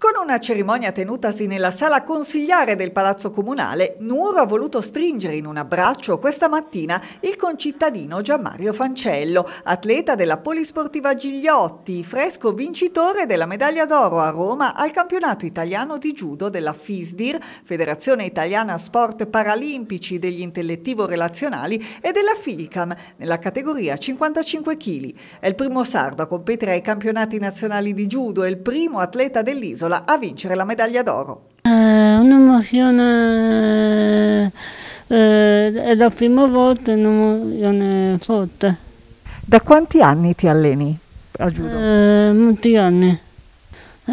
Con una cerimonia tenutasi nella sala consigliare del Palazzo Comunale, Nuoro ha voluto stringere in un abbraccio questa mattina il concittadino Gianmario Fancello, atleta della Polisportiva Gigliotti, fresco vincitore della medaglia d'oro a Roma al campionato italiano di judo della FISDIR, Federazione Italiana Sport Paralimpici degli Intellettivo Relazionali e della FILCAM, nella categoria 55 kg. È il primo sardo a competere ai campionati nazionali di judo e il primo atleta dell'isola Bertola a vincere la medaglia d'oro. È eh, un'emozione, eh, è la prima volta, un'emozione forte. Da quanti anni ti alleni a judo? Eh, molti anni. Eh,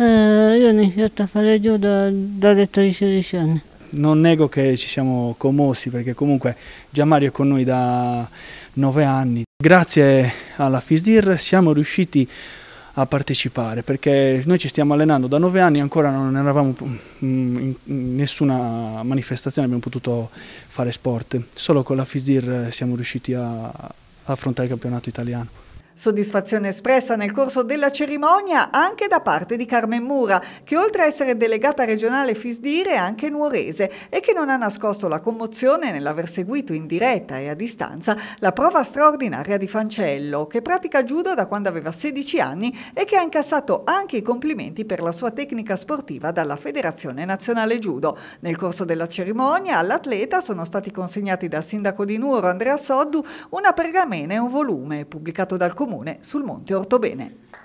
io ho iniziato a fare judo dalle 13 anni non nego che ci siamo commossi perché comunque Gian Mario è con noi da 9 anni. Grazie alla FISDIR siamo riusciti a partecipare perché noi ci stiamo allenando da nove anni ancora non eravamo mm, in nessuna manifestazione abbiamo potuto fare sport solo con la FISDIR siamo riusciti a affrontare il campionato italiano Soddisfazione espressa nel corso della cerimonia anche da parte di Carmen Mura, che oltre a essere delegata regionale Fisdire è anche nuorese e che non ha nascosto la commozione nell'aver seguito in diretta e a distanza la prova straordinaria di Fancello, che pratica judo da quando aveva 16 anni e che ha incassato anche i complimenti per la sua tecnica sportiva dalla Federazione Nazionale Judo. Nel corso della cerimonia all'atleta sono stati consegnati dal sindaco di Nuoro Andrea Soddu una pergamena e un volume pubblicato dal comune comune sul Monte Ortobene.